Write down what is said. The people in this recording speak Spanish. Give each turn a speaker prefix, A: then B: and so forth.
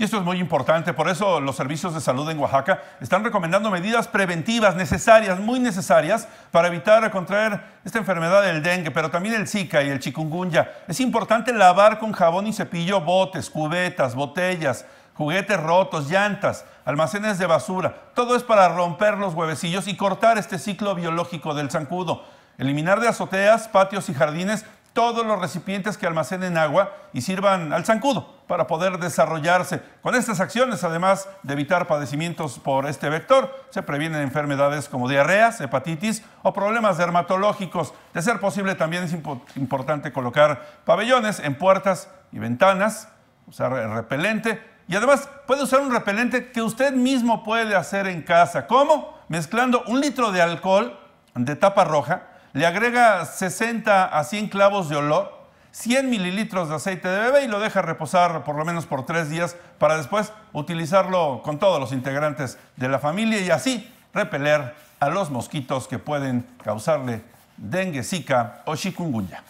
A: Y esto es muy importante, por eso los servicios de salud en Oaxaca están recomendando medidas preventivas necesarias, muy necesarias, para evitar contraer esta enfermedad del dengue, pero también el Zika y el chikungunya. Es importante lavar con jabón y cepillo botes, cubetas, botellas, juguetes rotos, llantas, almacenes de basura. Todo es para romper los huevecillos y cortar este ciclo biológico del zancudo. Eliminar de azoteas, patios y jardines todos los recipientes que almacenen agua y sirvan al zancudo para poder desarrollarse. Con estas acciones, además de evitar padecimientos por este vector, se previenen enfermedades como diarreas, hepatitis o problemas dermatológicos. De ser posible, también es importante colocar pabellones en puertas y ventanas, usar el repelente y además puede usar un repelente que usted mismo puede hacer en casa. ¿Cómo? Mezclando un litro de alcohol de tapa roja le agrega 60 a 100 clavos de olor, 100 mililitros de aceite de bebé y lo deja reposar por lo menos por tres días para después utilizarlo con todos los integrantes de la familia y así repeler a los mosquitos que pueden causarle dengue, zika o chikungunya.